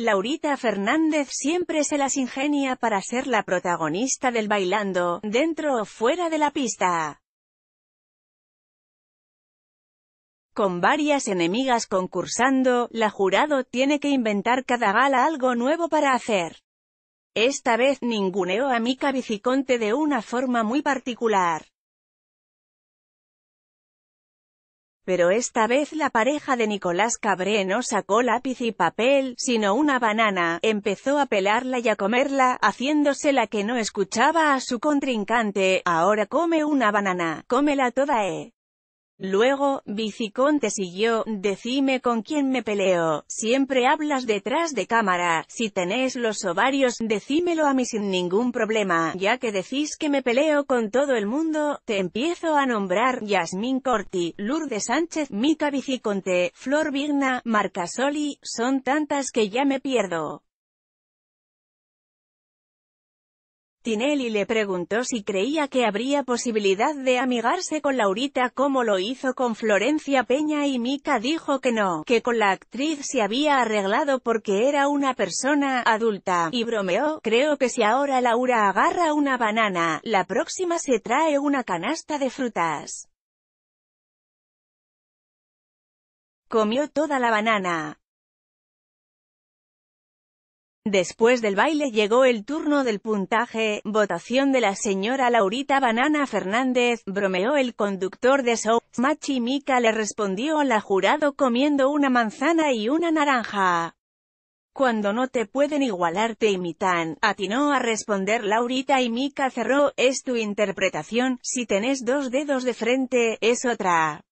Laurita Fernández siempre se las ingenia para ser la protagonista del bailando, dentro o fuera de la pista. Con varias enemigas concursando, la jurado tiene que inventar cada gala algo nuevo para hacer. Esta vez ninguneó a Mica Viciconte de una forma muy particular. Pero esta vez la pareja de Nicolás Cabré no sacó lápiz y papel, sino una banana, empezó a pelarla y a comerla, haciéndose la que no escuchaba a su contrincante, ahora come una banana, cómela toda eh. Luego, Viciconte siguió, decime con quién me peleo, siempre hablas detrás de cámara, si tenés los ovarios, decímelo a mí sin ningún problema, ya que decís que me peleo con todo el mundo, te empiezo a nombrar, Yasmín Corti, Lourdes Sánchez, Mica Viciconte, Flor Vigna, Marcasoli, son tantas que ya me pierdo. y le preguntó si creía que habría posibilidad de amigarse con Laurita como lo hizo con Florencia Peña y Mika dijo que no, que con la actriz se había arreglado porque era una persona adulta, y bromeó, creo que si ahora Laura agarra una banana, la próxima se trae una canasta de frutas. Comió toda la banana. Después del baile llegó el turno del puntaje, votación de la señora Laurita Banana Fernández, bromeó el conductor de show, Machi Mika le respondió la jurado comiendo una manzana y una naranja. Cuando no te pueden igualar te imitan, atinó a responder Laurita y Mika cerró, es tu interpretación, si tenés dos dedos de frente, es otra.